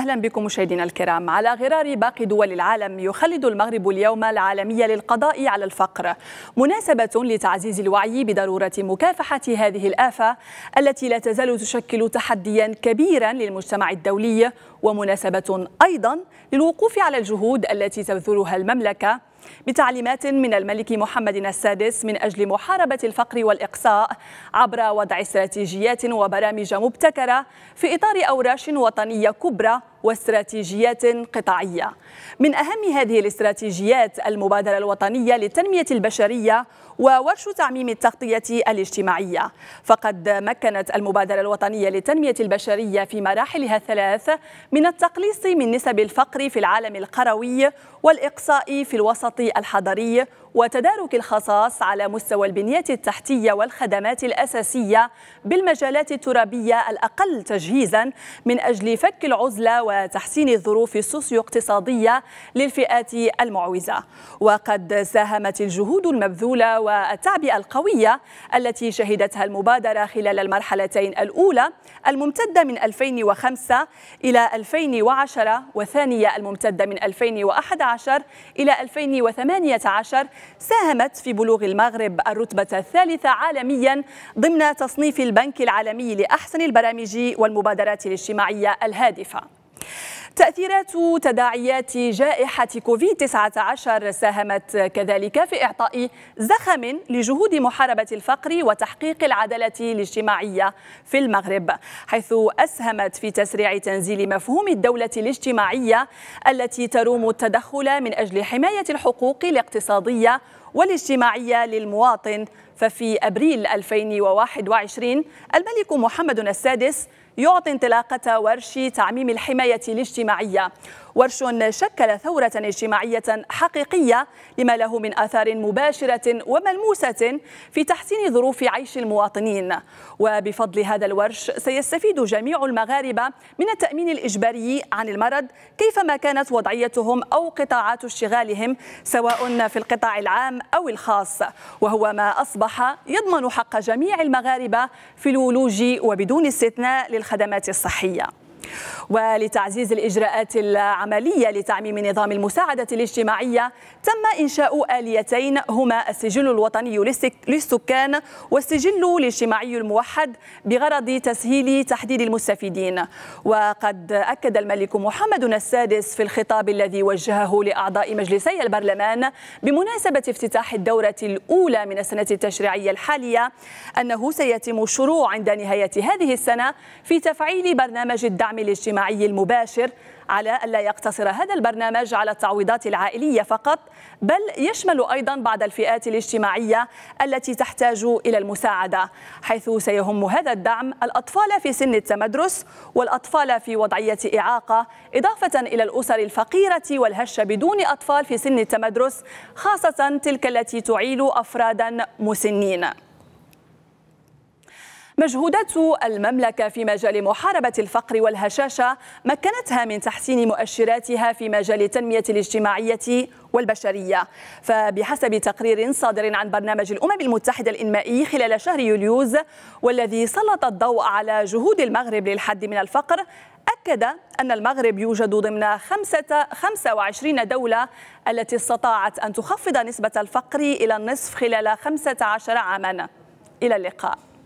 أهلا بكم مشاهدينا الكرام على غرار باقي دول العالم يخلد المغرب اليوم العالمية للقضاء على الفقر مناسبة لتعزيز الوعي بضرورة مكافحة هذه الآفة التي لا تزال تشكل تحديا كبيرا للمجتمع الدولي ومناسبة أيضا للوقوف على الجهود التي تبذلها المملكة بتعليمات من الملك محمد السادس من أجل محاربة الفقر والإقصاء عبر وضع استراتيجيات وبرامج مبتكرة في إطار أوراش وطنية كبرى واستراتيجيات قطاعية من أهم هذه الاستراتيجيات المبادرة الوطنية للتنمية البشرية وورش تعميم التغطية الاجتماعية فقد مكنت المبادرة الوطنية للتنمية البشرية في مراحلها الثلاث من التقليص من نسب الفقر في العالم القروي والإقصاء في الوسط الوسطي الحضري وتدارك الخصاص على مستوى البنية التحتية والخدمات الأساسية بالمجالات الترابية الأقل تجهيزا من أجل فك العزلة وتحسين الظروف السوسيو اقتصادية للفئات المعوزة وقد ساهمت الجهود المبذولة والتعبئة القوية التي شهدتها المبادرة خلال المرحلتين الأولى الممتدة من 2005 إلى 2010 والثانية الممتدة من 2011 إلى 2018 ساهمت في بلوغ المغرب الرتبة الثالثة عالميا ضمن تصنيف البنك العالمي لأحسن البرامج والمبادرات الاجتماعية الهادفة تأثيرات تداعيات جائحة كوفيد 19 ساهمت كذلك في إعطاء زخم لجهود محاربة الفقر وتحقيق العدالة الاجتماعية في المغرب حيث أسهمت في تسريع تنزيل مفهوم الدولة الاجتماعية التي تروم التدخل من أجل حماية الحقوق الاقتصادية والاجتماعية للمواطن ففي أبريل 2021 الملك محمد السادس يعطي انطلاقة ورش تعميم الحماية الاجتماعية ورش شكل ثورة اجتماعية حقيقية لما له من آثار مباشرة وملموسة في تحسين ظروف عيش المواطنين وبفضل هذا الورش سيستفيد جميع المغاربة من التأمين الإجباري عن المرض كيفما كانت وضعيتهم أو قطاعات اشتغالهم سواء في القطاع العام أو الخاص وهو ما أصبح يضمن حق جميع المغاربة في الولوج وبدون استثناء للخدمات الصحية ولتعزيز الإجراءات العملية لتعميم نظام المساعدة الاجتماعية تم إنشاء آليتين هما السجل الوطني للسكان والسجل الاجتماعي الموحد بغرض تسهيل تحديد المستفيدين وقد أكد الملك محمد السادس في الخطاب الذي وجهه لأعضاء مجلسي البرلمان بمناسبة افتتاح الدورة الأولى من السنة التشريعية الحالية أنه سيتم الشروع عند نهاية هذه السنة في تفعيل برنامج الدعم الاجتماعي المباشر على ألا يقتصر هذا البرنامج على التعويضات العائلية فقط بل يشمل أيضا بعض الفئات الاجتماعية التي تحتاج إلى المساعدة حيث سيهم هذا الدعم الأطفال في سن التمدرس والأطفال في وضعية إعاقة إضافة إلى الأسر الفقيرة والهشة بدون أطفال في سن التمدرس خاصة تلك التي تعيل أفرادا مسنين مجهودات المملكة في مجال محاربة الفقر والهشاشة مكنتها من تحسين مؤشراتها في مجال التنمية الاجتماعية والبشرية فبحسب تقرير صادر عن برنامج الأمم المتحدة الإنمائي خلال شهر يوليوز والذي سلط الضوء على جهود المغرب للحد من الفقر أكد أن المغرب يوجد ضمن 25 دولة التي استطاعت أن تخفض نسبة الفقر إلى النصف خلال 15 عاما إلى اللقاء